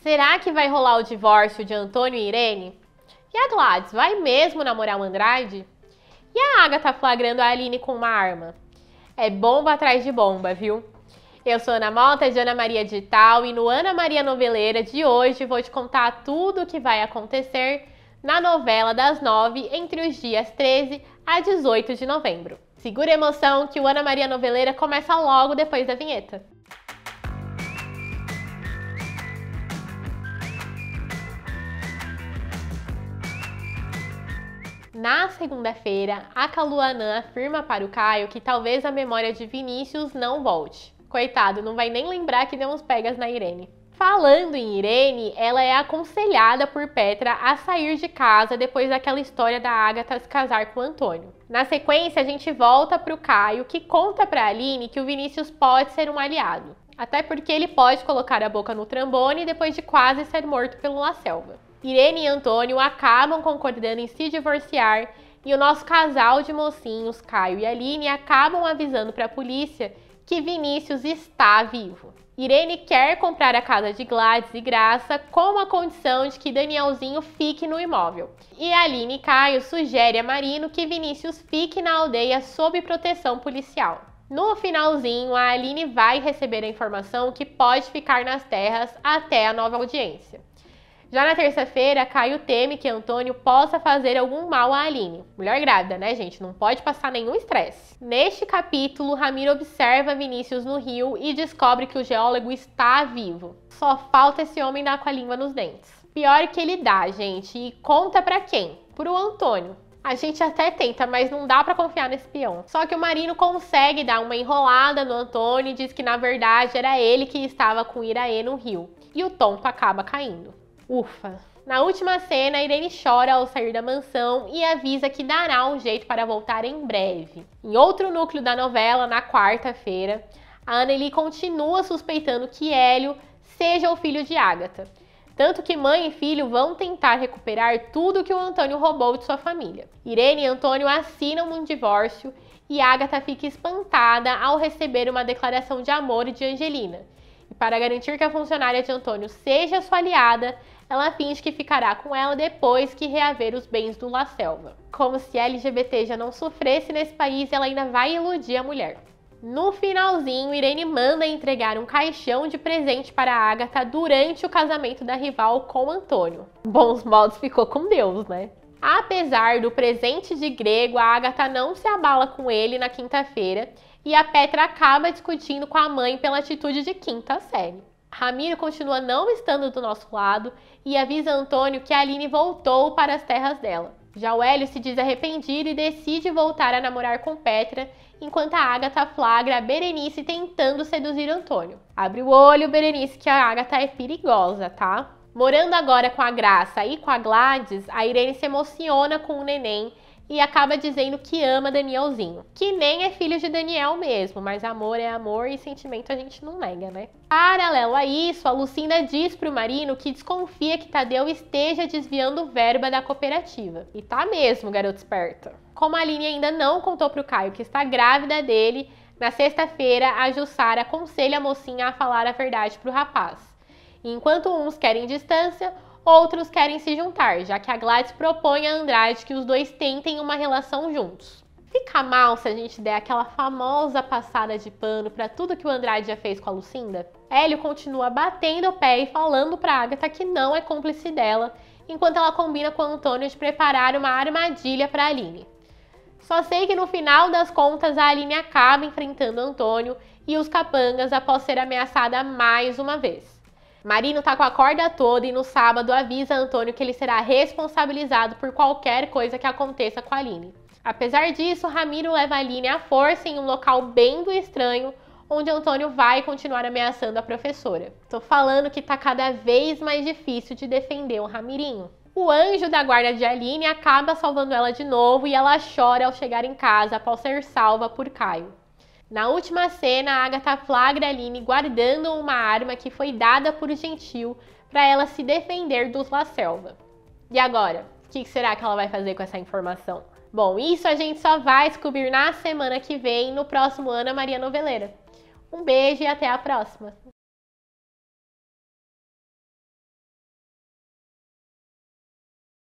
Será que vai rolar o divórcio de Antônio e Irene? E a Gladys vai mesmo namorar o Andrade? E a Agatha tá flagrando a Aline com uma arma? É bomba atrás de bomba, viu? Eu sou Ana Mota de Ana Maria Digital e no Ana Maria Noveleira de hoje vou te contar tudo o que vai acontecer na novela das nove entre os dias 13 a 18 de novembro. Segura a emoção que o Ana Maria Noveleira começa logo depois da vinheta. Na segunda-feira, a Caluanã afirma para o Caio que talvez a memória de Vinícius não volte. Coitado, não vai nem lembrar que deu uns pegas na Irene. Falando em Irene, ela é aconselhada por Petra a sair de casa depois daquela história da Agatha se casar com Antônio. Na sequência, a gente volta para o Caio, que conta para Aline que o Vinícius pode ser um aliado. Até porque ele pode colocar a boca no trambone depois de quase ser morto pelo La Selva. Irene e Antônio acabam concordando em se divorciar e o nosso casal de mocinhos, Caio e Aline, acabam avisando para a polícia que Vinícius está vivo. Irene quer comprar a casa de Gladys e Graça com a condição de que Danielzinho fique no imóvel. E Aline e Caio sugere a Marino que Vinícius fique na aldeia sob proteção policial. No finalzinho, a Aline vai receber a informação que pode ficar nas terras até a nova audiência. Já na terça-feira, Caio teme que Antônio possa fazer algum mal a Aline. Mulher grávida, né, gente? Não pode passar nenhum estresse. Neste capítulo, Ramiro observa Vinícius no rio e descobre que o geólogo está vivo. Só falta esse homem dar com a língua nos dentes. Pior que ele dá, gente. E conta para quem? Pro Antônio. A gente até tenta, mas não dá para confiar nesse peão. Só que o Marino consegue dar uma enrolada no Antônio e diz que na verdade era ele que estava com Iraê no rio. E o tonto acaba caindo. Ufa! Na última cena, Irene chora ao sair da mansão e avisa que dará um jeito para voltar em breve. Em outro núcleo da novela, na quarta-feira, a Anneli continua suspeitando que Hélio seja o filho de Agatha. Tanto que mãe e filho vão tentar recuperar tudo que o Antônio roubou de sua família. Irene e Antônio assinam um divórcio e Agatha fica espantada ao receber uma declaração de amor de Angelina. E para garantir que a funcionária de Antônio seja sua aliada, ela finge que ficará com ela depois que reaver os bens do La Selva. Como se a LGBT já não sofresse nesse país, ela ainda vai iludir a mulher. No finalzinho, Irene manda entregar um caixão de presente para Agatha durante o casamento da rival com Antônio. Bons modos ficou com Deus, né? Apesar do presente de grego, a Agatha não se abala com ele na quinta-feira e a Petra acaba discutindo com a mãe pela atitude de quinta série. Ramiro continua não estando do nosso lado e avisa Antônio que a Aline voltou para as terras dela. Já o Hélio se diz arrependido e decide voltar a namorar com Petra, enquanto a Agatha flagra a Berenice tentando seduzir Antônio. Abre o olho, Berenice, que a Agatha é perigosa, tá? Morando agora com a Graça e com a Gladys, a Irene se emociona com o neném e acaba dizendo que ama Danielzinho, que nem é filho de Daniel mesmo, mas amor é amor e sentimento a gente não nega, né? Paralelo a isso, a Lucinda diz pro Marino que desconfia que Tadeu esteja desviando verba da cooperativa. E tá mesmo, garoto esperta. Como a Aline ainda não contou pro Caio que está grávida dele, na sexta-feira a Jussara aconselha a mocinha a falar a verdade pro rapaz. E enquanto uns querem distância, outros querem se juntar, já que a Gladys propõe a Andrade que os dois tentem uma relação juntos. Fica mal se a gente der aquela famosa passada de pano para tudo que o Andrade já fez com a Lucinda? Hélio continua batendo o pé e falando para Agatha que não é cúmplice dela, enquanto ela combina com Antônio de preparar uma armadilha para Aline. Só sei que no final das contas a Aline acaba enfrentando Antônio e os capangas após ser ameaçada mais uma vez. Marino tá com a corda toda e no sábado avisa Antônio que ele será responsabilizado por qualquer coisa que aconteça com a Aline. Apesar disso, Ramiro leva a Aline à força em um local bem do estranho, onde Antônio vai continuar ameaçando a professora. Tô falando que tá cada vez mais difícil de defender o Ramirinho. O anjo da guarda de Aline acaba salvando ela de novo e ela chora ao chegar em casa após ser salva por Caio. Na última cena, a Agatha flagra Aline guardando uma arma que foi dada por Gentil para ela se defender dos La Selva. E agora? O que será que ela vai fazer com essa informação? Bom, isso a gente só vai descobrir na semana que vem, no próximo Ana Maria Noveleira. Um beijo e até a próxima!